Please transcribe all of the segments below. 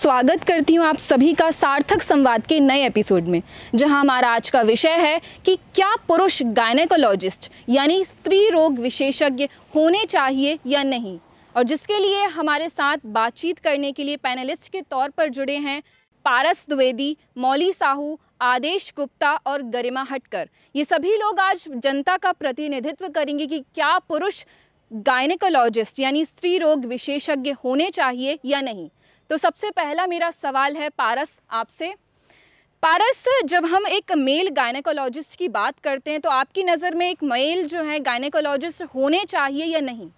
स्वागत करती हूँ आप सभी का सार्थक संवाद के नए एपिसोड में जहाँ हमारा आज का विषय है कि क्या पुरुष गायनेकोलॉजिस्ट यानी स्त्री रोग विशेषज्ञ होने चाहिए या नहीं और जिसके लिए हमारे साथ बातचीत करने के लिए पैनलिस्ट के तौर पर जुड़े हैं पारस द्विवेदी मौली साहू आदेश गुप्ता और गरिमा हटकर ये सभी लोग आज जनता का प्रतिनिधित्व करेंगे कि क्या पुरुष गायनेकोलॉजिस्ट यानी स्त्री रोग विशेषज्ञ होने चाहिए या नहीं तो सबसे पहला मेरा सवाल है पारस आपसे पारस जब हम एक मेल गायनेकोलॉजिस्ट की बात करते हैं तो आपकी नज़र में एक मेल जो है गायनेकोलॉजिस्ट होने चाहिए या नहीं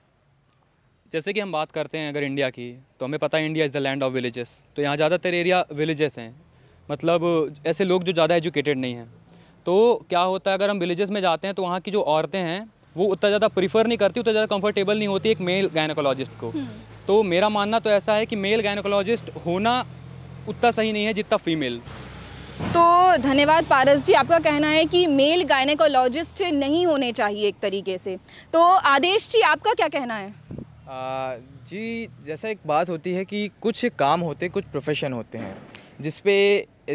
जैसे कि हम बात करते हैं अगर इंडिया की तो हमें पता है India is the land of villages तो यहाँ ज़्यादातर एरिया विलेजेस हैं मतलब ऐसे लोग जो ज़्यादा एजुकेटेड नहीं हैं तो क्या होता है अगर हम विलेजेस में जाते हैं तो वहाँ की जो औरतें हैं वो उतना ज़्यादा प्रीफर नहीं करती उतना ज़्यादा कंफर्टेबल नहीं होती एक मेल गायनोकोलॉजिस्ट को हम्म। तो मेरा मानना तो ऐसा है कि मेल गायनोकोलॉजिस्ट होना उतना सही नहीं है जितना फीमेल तो धन्यवाद पारस जी आपका कहना है कि मेल गायनेकोलॉजिस्ट नहीं होने चाहिए एक तरीके से तो आदेश जी आपका क्या कहना है आ, जी जैसा एक बात होती है कि कुछ काम होते कुछ प्रोफेशन होते हैं जिसपे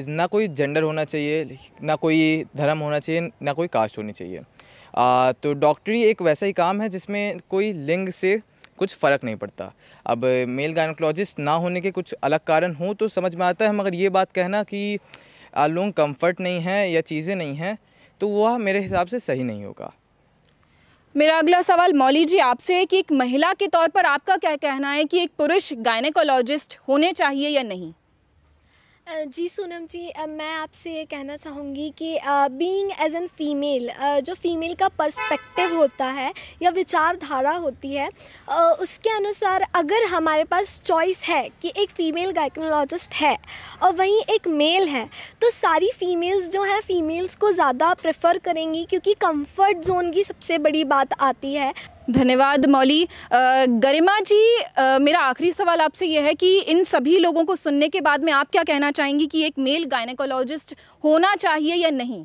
ना कोई जेंडर होना चाहिए ना कोई धर्म होना चाहिए ना कोई कास्ट होनी चाहिए आ, तो डॉक्टरी एक वैसा ही काम है जिसमें कोई लिंग से कुछ फ़र्क नहीं पड़ता अब मेल गायनकोलॉजिस्ट ना होने के कुछ अलग कारण हो तो समझ में आता है मगर ये बात कहना कि लोग कंफर्ट नहीं है या चीज़ें नहीं हैं तो वह मेरे हिसाब से सही नहीं होगा मेरा अगला सवाल मौली जी आपसे है कि एक महिला के तौर पर आपका क्या कहना है कि एक पुरुष गायनेकोलॉजिस्ट होने चाहिए या नहीं जी सोनम जी मैं आपसे ये कहना चाहूँगी कि बीइंग एज एन फीमेल जो फीमेल का पर्सपेक्टिव होता है या विचारधारा होती है उसके अनुसार अगर हमारे पास चॉइस है कि एक फ़ीमेल गाइकनोलॉजिस्ट है और वहीं एक मेल है तो सारी फीमेल्स जो हैं फीमेल्स को ज़्यादा प्रेफर करेंगी क्योंकि कंफर्ट जोन की सबसे बड़ी बात आती है धन्यवाद मौली गरिमा जी आ, मेरा आखिरी सवाल आपसे यह है कि इन सभी लोगों को सुनने के बाद में आप क्या कहना चाहेंगी कि एक मेल गायनेकोलॉजिस्ट होना चाहिए या नहीं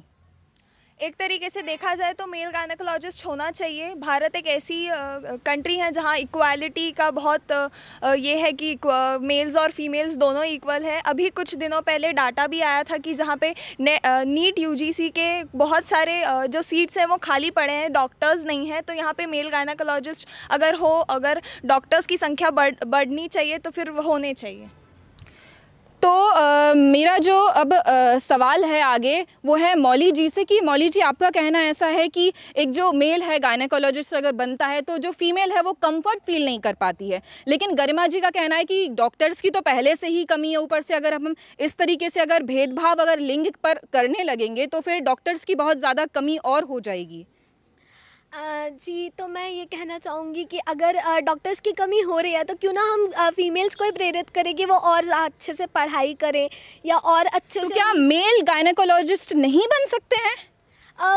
एक तरीके से देखा जाए तो मेल गायनकोलॉजिस्ट होना चाहिए भारत एक ऐसी कंट्री है जहाँ इक्वालिटी का बहुत ये है कि मेल्स और फीमेल्स दोनों इक्वल है अभी कुछ दिनों पहले डाटा भी आया था कि जहाँ पे नीट यूजीसी के बहुत सारे जो सीट्स हैं वो खाली पड़े हैं डॉक्टर्स नहीं हैं तो यहाँ पर मेल गायनकोलॉजिस्ट अगर हो अगर डॉक्टर्स की संख्या बढ़ बढ़नी चाहिए तो फिर होने चाहिए तो आ, मेरा जो अब आ, सवाल है आगे वो है मौली जी से कि मौली जी आपका कहना ऐसा है कि एक जो मेल है गायनाकोलॉजिस्ट अगर बनता है तो जो फीमेल है वो कंफर्ट फील नहीं कर पाती है लेकिन गरिमा जी का कहना है कि डॉक्टर्स की तो पहले से ही कमी है ऊपर से अगर हम इस तरीके से अगर भेदभाव अगर लिंग पर करने लगेंगे तो फिर डॉक्टर्स की बहुत ज़्यादा कमी और हो जाएगी जी तो मैं ये कहना चाहूँगी कि अगर डॉक्टर्स की कमी हो रही है तो क्यों ना हम फीमेल्स को ही प्रेरित करें कि वो और अच्छे से पढ़ाई करें या और अच्छे तो से क्या मेल गायनाकोलॉजिस्ट नहीं बन सकते हैं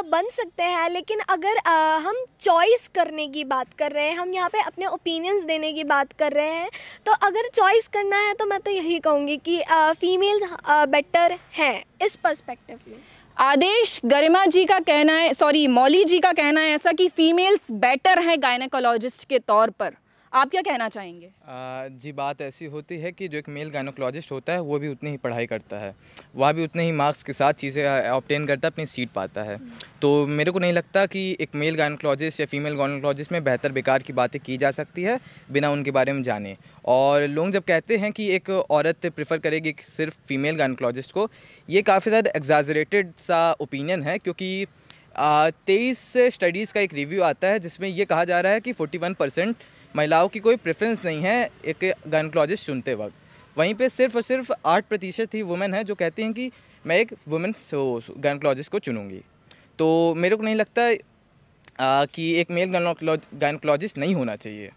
बन सकते हैं लेकिन अगर आ, हम चॉइस करने की बात कर रहे हैं हम यहाँ पे अपने ओपिनियंस देने की बात कर रहे हैं तो अगर चॉइस करना है तो मैं तो यही कहूँगी कि फ़ीमेल्स बेटर हैं इस पर्सपेक्टिव में आदेश गरिमा जी का कहना है सॉरी मौली जी का कहना है ऐसा कि फीमेल्स बेटर हैं गायनेकोलॉजिस्ट के तौर पर आप क्या कहना चाहेंगे जी बात ऐसी होती है कि जो एक मेल गायनोकोलॉजिस्ट होता है वो भी उतनी ही पढ़ाई करता है वह भी उतने ही मार्क्स के साथ चीज़ें ऑप्टेन करता है अपनी सीट पाता है तो मेरे को नहीं लगता कि एक मेल गाइनोकोलॉजिस्ट या फीमेल गाइनोकोलॉजिस्ट में बेहतर बेकार की बातें की जा सकती है बिना उनके बारे में जाने और लोग जब कहते हैं कि एक औरत प्रेफर करेगी सिर्फ फीमेल गाइनोकोलॉजिस्ट को ये काफ़ी ज़्यादा एग्जाजरेटेड सा ओपिनियन है क्योंकि तेईस स्टडीज़ का एक रिव्यू आता है जिसमें यह कहा जा रहा है कि फोर्टी वन परसेंट महिलाओं की कोई प्रेफरेंस नहीं है एक गायनकोलॉजिस्ट चुनते वक्त वहीं पे सिर्फ और सिर्फ आठ प्रतिशत ही वुमेन है जो कहती हैं कि मैं एक वुमेन गायनकोलॉजिस्ट को चुनूँगी तो मेरे को नहीं लगता आ, कि एक मेल गायनकोलॉजिस्ट नहीं होना चाहिए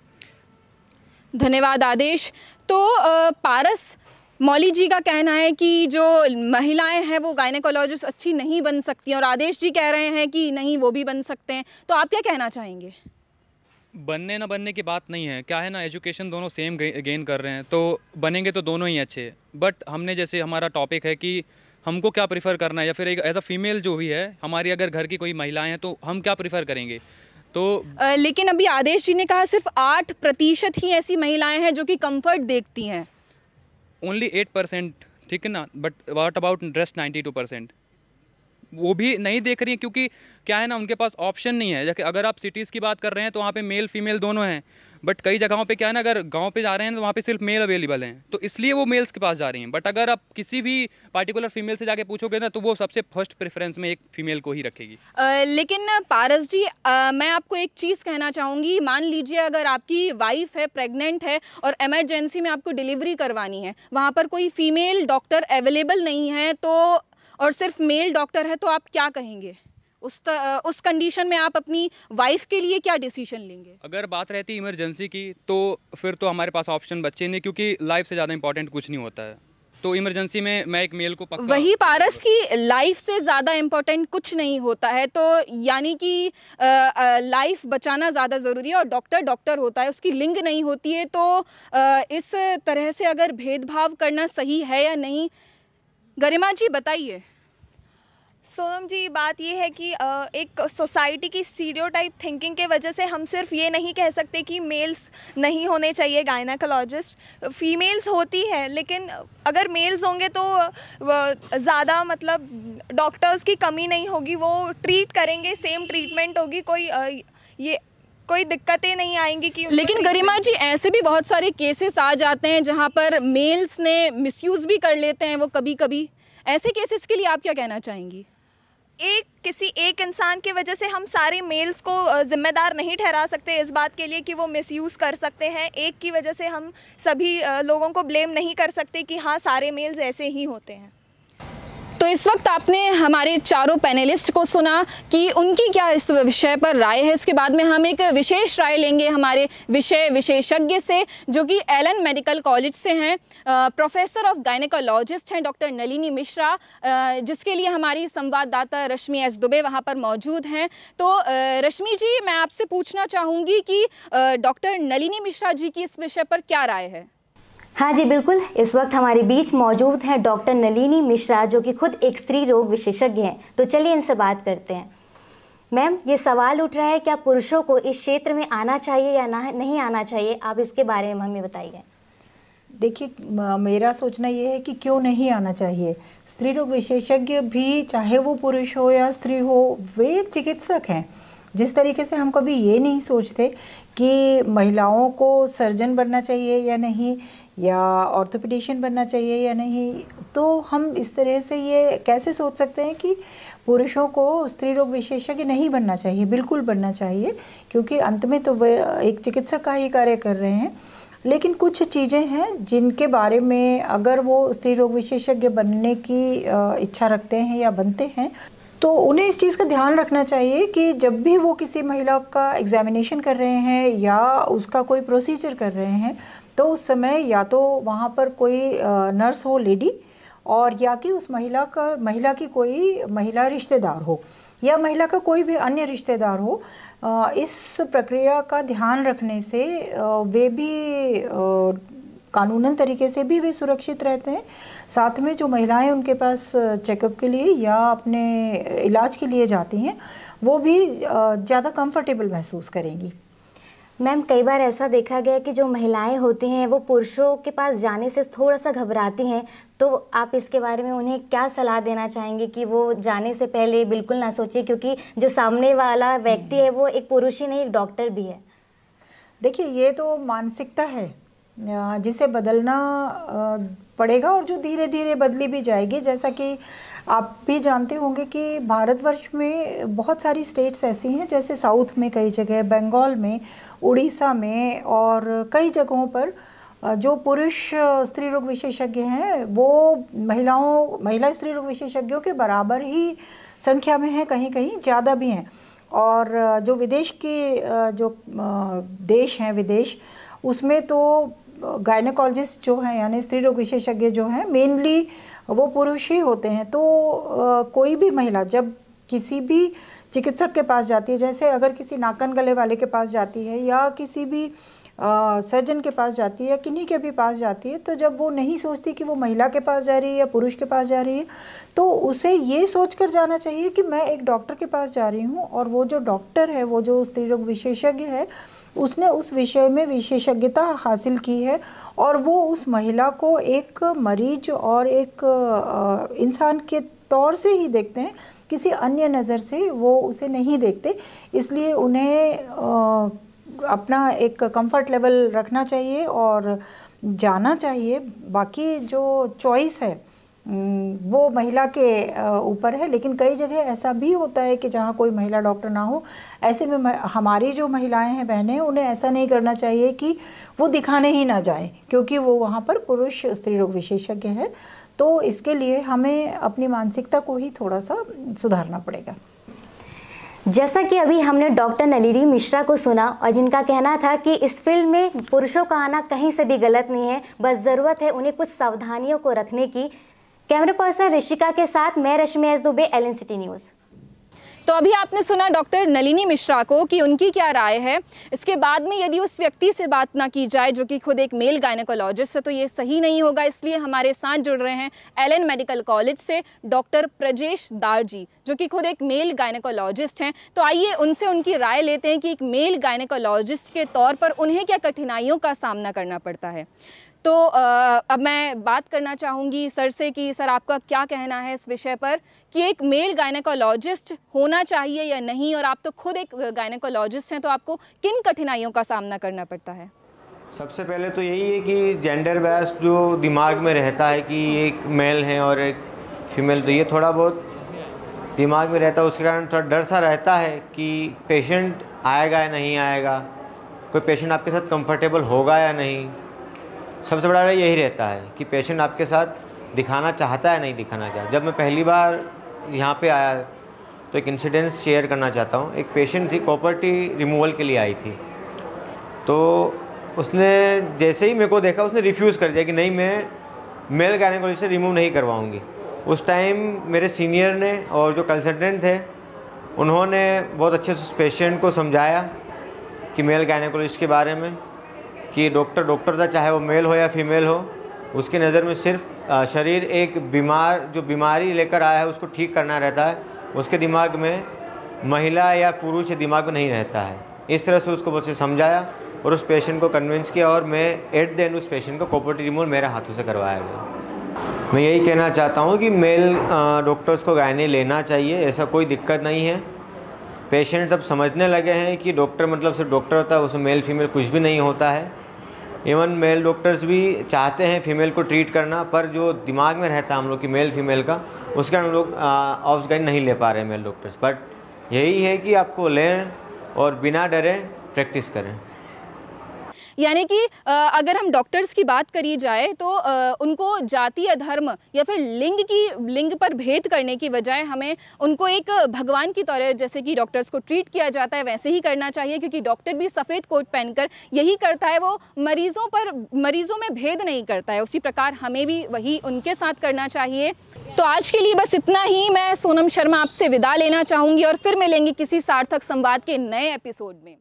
धन्यवाद आदेश तो आ, पारस मौली जी का कहना है कि जो महिलाएं हैं वो गायनेकोलॉजिस्ट अच्छी नहीं बन सकती और आदेश जी कह रहे हैं कि नहीं वो भी बन सकते हैं तो आप क्या कहना चाहेंगे बनने ना बनने की बात नहीं है क्या है ना एजुकेशन दोनों सेम गेन कर रहे हैं तो बनेंगे तो दोनों ही अच्छे बट हमने जैसे हमारा टॉपिक है कि हमको क्या प्रीफर करना है या फिर एक एज अ फीमेल जो भी है हमारी अगर घर की कोई महिलाएं हैं तो हम क्या प्रीफर करेंगे तो आ, लेकिन अभी आदेश जी ने कहा सिर्फ आठ प्रतिशत ही ऐसी महिलाएं हैं जो कि कंफर्ट देखती हैं ओनली एट परसेंट ठीक है ना but what about dress ninety two percent वो भी नहीं देख रही हैं क्योंकि क्या है ना उनके पास ऑप्शन नहीं है जैसे अगर आप सिटीज़ की बात कर रहे हैं तो वहाँ पे मेल फीमेल दोनों हैं बट कई जगहों पे क्या है ना अगर गांव पे जा रहे हैं तो वहाँ पे सिर्फ मेल अवेलेबल हैं तो इसलिए वो मेल्स के पास जा रही हैं बट अगर आप किसी भी पार्टिकुलर फीमेल से जाके पूछोगे ना तो वो सबसे फर्स्ट प्रेफरेंस में एक फीमेल को ही रखेगी आ, लेकिन पारस जी आ, मैं आपको एक चीज़ कहना चाहूँगी मान लीजिए अगर आपकी वाइफ है प्रेगनेंट है और एमरजेंसी में आपको डिलीवरी करवानी है वहाँ पर कोई फीमेल डॉक्टर अवेलेबल नहीं है तो और सिर्फ मेल डॉक्टर है तो आप क्या कहेंगे उस त, उस कंडीशन में आप अपनी वाइफ के लिए क्या डिसीजन लेंगे अगर बात रहती इमरजेंसी की तो फिर तो हमारे पास ऑप्शन बच्चे नहीं क्योंकि लाइफ से ज़्यादा इंपॉर्टेंट कुछ नहीं होता है तो इमरजेंसी में मैं एक मेल को पक्का वही पारस की लाइफ से ज़्यादा इम्पोर्टेंट कुछ नहीं होता है तो यानी कि लाइफ बचाना ज़्यादा ज़रूरी है और डॉक्टर डॉक्टर होता है उसकी लिंग नहीं होती है तो आ, इस तरह से अगर भेदभाव करना सही है या नहीं गरिमा जी बताइए सोनम जी बात यह है कि एक सोसाइटी की स्टीरियोटाइप थिंकिंग के वजह से हम सिर्फ ये नहीं कह सकते कि मेल्स नहीं होने चाहिए गायनाकोलॉजिस्ट फीमेल्स होती हैं लेकिन अगर मेल्स होंगे तो ज़्यादा मतलब डॉक्टर्स की कमी नहीं होगी वो ट्रीट करेंगे सेम ट्रीटमेंट होगी कोई ये कोई दिक्कतें नहीं आएंगी कि लेकिन गरिमा जी ऐसे भी बहुत सारे केसेस आ जाते हैं जहाँ पर मेल्स ने मिसयूज़ भी कर लेते हैं वो कभी कभी ऐसे केसेस के लिए आप क्या कहना चाहेंगी एक किसी एक इंसान के वजह से हम सारे मेल्स को ज़िम्मेदार नहीं ठहरा सकते इस बात के लिए कि वो मिसयूज़ कर सकते हैं एक की वजह से हम सभी लोगों को ब्लेम नहीं कर सकते कि हाँ सारे मेल्स ऐसे ही होते हैं तो इस वक्त आपने हमारे चारों पैनलिस्ट को सुना कि उनकी क्या इस विषय पर राय है इसके बाद में हम एक विशेष राय लेंगे हमारे विषय विशेषज्ञ से जो कि एलन मेडिकल कॉलेज से हैं प्रोफेसर ऑफ गायनेकोलॉजिस्ट हैं डॉक्टर नलिनी मिश्रा जिसके लिए हमारी संवाददाता रश्मि एस दुबे वहाँ पर मौजूद हैं तो रश्मि जी मैं आपसे पूछना चाहूँगी कि डॉक्टर नलिनी मिश्रा जी की इस विषय पर क्या राय है हाँ जी बिल्कुल इस वक्त हमारे बीच मौजूद हैं डॉक्टर नलिनी मिश्रा जो कि खुद एक स्त्री रोग विशेषज्ञ हैं तो चलिए इनसे बात करते हैं मैम ये सवाल उठ रहा है क्या पुरुषों को इस क्षेत्र में आना चाहिए या ना नहीं आना चाहिए आप इसके बारे में हमें बताइए देखिए मेरा सोचना ये है कि क्यों नहीं आना चाहिए स्त्री रोग विशेषज्ञ भी चाहे वो पुरुष हो या स्त्री हो वे चिकित्सक हैं जिस तरीके से हम कभी ये नहीं सोचते कि महिलाओं को सर्जन बनना चाहिए या नहीं या ऑर्थोपिडिशियन बनना चाहिए या नहीं तो हम इस तरह से ये कैसे सोच सकते हैं कि पुरुषों को स्त्री रोग विशेषज्ञ नहीं बनना चाहिए बिल्कुल बनना चाहिए क्योंकि अंत में तो वह एक चिकित्सक का ही कार्य कर रहे हैं लेकिन कुछ चीज़ें हैं जिनके बारे में अगर वो स्त्री रोग विशेषज्ञ बनने की इच्छा रखते हैं या बनते हैं तो उन्हें इस चीज़ का ध्यान रखना चाहिए कि जब भी वो किसी महिला का एग्जामिनेशन कर रहे हैं या उसका कोई प्रोसीजर कर रहे हैं तो उस समय या तो वहाँ पर कोई नर्स हो लेडी और या कि उस महिला का महिला की कोई महिला रिश्तेदार हो या महिला का कोई भी अन्य रिश्तेदार हो इस प्रक्रिया का ध्यान रखने से वे भी कानूनन तरीके से भी वे सुरक्षित रहते हैं साथ में जो महिलाएं उनके पास चेकअप के लिए या अपने इलाज के लिए जाती हैं वो भी ज़्यादा कंफर्टेबल महसूस करेंगी मैम कई बार ऐसा देखा गया कि जो महिलाएं होती हैं वो पुरुषों के पास जाने से थोड़ा सा घबराती हैं तो आप इसके बारे में उन्हें क्या सलाह देना चाहेंगे कि वो जाने से पहले बिल्कुल ना सोचे क्योंकि जो सामने वाला व्यक्ति है वो एक पुरुष ही नहीं एक डॉक्टर भी है देखिए ये तो मानसिकता है जिसे बदलना पड़ेगा और जो धीरे धीरे बदली भी जाएगी जैसा कि आप भी जानते होंगे कि भारतवर्ष में बहुत सारी स्टेट्स ऐसी हैं जैसे साउथ में कई जगह बंगाल में उड़ीसा में और कई जगहों पर जो पुरुष स्त्री रोग विशेषज्ञ हैं वो महिलाओं महिला स्त्री रोग विशेषज्ञों के बराबर ही संख्या में हैं कहीं कहीं ज़्यादा भी हैं और जो विदेश के जो देश हैं विदेश उसमें तो गायनेकोलॉजिस्ट जो हैं यानी स्त्री रोग विशेषज्ञ जो हैं मेनली वो पुरुष ही होते हैं तो आ, कोई भी महिला जब किसी भी चिकित्सक के पास जाती है जैसे अगर किसी नाकन गले वाले के पास जाती है या किसी भी सर्जन के पास जाती है या किन्हीं के भी पास जाती है तो जब वो नहीं सोचती कि वो महिला के पास जा रही है या पुरुष के पास जा रही है तो उसे ये सोच कर जाना चाहिए कि मैं एक डॉक्टर के पास जा रही हूँ और वो जो डॉक्टर है वो जो स्त्री रोग विशेषज्ञ है उसने उस विषय में विशेषज्ञता हासिल की है और वो उस महिला को एक मरीज और एक इंसान के तौर से ही देखते हैं किसी अन्य नज़र से वो उसे नहीं देखते इसलिए उन्हें अपना एक कंफर्ट लेवल रखना चाहिए और जाना चाहिए बाकी जो चॉइस है हम्म, वो महिला के ऊपर है लेकिन कई जगह ऐसा भी होता है कि जहाँ कोई महिला डॉक्टर ना हो ऐसे में हमारी जो महिलाएं हैं बहनें उन्हें ऐसा नहीं करना चाहिए कि वो दिखाने ही ना जाएं क्योंकि वो वहाँ पर पुरुष स्त्री रोग विशेषज्ञ है तो इसके लिए हमें अपनी मानसिकता को ही थोड़ा सा सुधारना पड़ेगा जैसा कि अभी हमने डॉक्टर नलीरी मिश्रा को सुना और जिनका कहना था कि इस फील्ड में पुरुषों का आना कहीं से भी गलत नहीं है बस ज़रूरत है उन्हें कुछ सावधानियों को रखने की कैमरा पर्सन ऋषिका के साथ मैं Rashmi S Dubey L city news तो अभी आपने सुना डॉक्टर नलिनी मिश्रा को कि उनकी क्या राय है इसके बाद में यदि उस व्यक्ति से बात ना की जाए जो कि खुद एक मेल गायनकोलॉजिस्ट है तो ये सही नहीं होगा इसलिए हमारे साथ जुड़ रहे हैं एलएन मेडिकल कॉलेज से डॉक्टर प्रजेश दार जी जो कि खुद एक मेल गायनकोलॉजिस्ट हैं तो आइए उनसे उनकी राय लेते हैं कि एक मेल गायनकोलॉजिस्ट के तौर पर उन्हें क्या कठिनाइयों का सामना करना पड़ता है तो आ, अब मैं बात करना चाहूँगी सर से कि सर आपका क्या कहना है इस विषय पर कि एक मेल गायनेकोलॉजिस्ट होना चाहिए या नहीं और आप तो खुद एक गायनेकोलॉजिस्ट हैं तो आपको किन कठिनाइयों का सामना करना पड़ता है सबसे पहले तो यही है कि जेंडर बैस जो दिमाग में रहता है कि एक मेल है और एक फीमेल तो ये थोड़ा बहुत दिमाग में रहता है उसके कारण थोड़ा डर सा रहता है कि पेशेंट आएगा या नहीं आएगा कोई पेशेंट आपके साथ कंफर्टेबल होगा या नहीं सबसे बड़ा यही रहता है कि पेशेंट आपके साथ दिखाना चाहता है नहीं दिखाना चाहता जब मैं पहली बार यहाँ पे आया तो एक इंसिडेंस शेयर करना चाहता हूँ एक पेशेंट थी कॉपर्टी रिमूवल के लिए आई थी तो उसने जैसे ही मेरे को देखा उसने रिफ्यूज़ कर दिया कि नहीं मैं मेल गायनेकोलॉजी से रिमूव नहीं करवाऊँगी उस टाइम मेरे सीनियर ने और जो कंसल्टेंट थे उन्होंने बहुत अच्छे से उस पेशेंट को समझाया कि मेल गायनेकोलॉजिस्ट के बारे में कि डॉक्टर डॉक्टर था चाहे वो मेल हो या फीमेल हो उसकी नज़र में सिर्फ शरीर एक बीमार जो बीमारी लेकर आया है उसको ठीक करना रहता है उसके दिमाग में महिला या पुरुष दिमाग में नहीं रहता है इस तरह से उसको मुझसे समझाया और उस पेशेंट को कन्विंस किया और मैं एट द एंड उस पेशेंट को कॉपर्टी रिमूवल मेरे हाथों से करवाया गया मैं यही कहना चाहता हूँ कि मेल डॉक्टर्स को गायने लेना चाहिए ऐसा कोई दिक्कत नहीं है पेशेंट्स अब समझने लगे हैं कि डॉक्टर मतलब सिर्फ डॉक्टर होता है उसमें मेल फीमेल कुछ भी नहीं होता है इवन मेल डॉक्टर्स भी चाहते हैं फीमेल को ट्रीट करना पर जो दिमाग में रहता है हम लोग की मेल फीमेल का उसके हम लोग ऑफ गाइड नहीं ले पा रहे मेल डॉक्टर्स बट यही है कि आपको लें और बिना डरे प्रैक्टिस करें यानी कि अगर हम डॉक्टर्स की बात करी जाए तो उनको जाति या धर्म या फिर लिंग की लिंग पर भेद करने की बजाय हमें उनको एक भगवान की तरह जैसे कि डॉक्टर्स को ट्रीट किया जाता है वैसे ही करना चाहिए क्योंकि डॉक्टर भी सफ़ेद कोट पहनकर यही करता है वो मरीज़ों पर मरीज़ों में भेद नहीं करता है उसी प्रकार हमें भी वही उनके साथ करना चाहिए तो आज के लिए बस इतना ही मैं सोनम शर्मा आपसे विदा लेना चाहूँगी और फिर मिलेंगे किसी सार्थक संवाद के नए एपिसोड में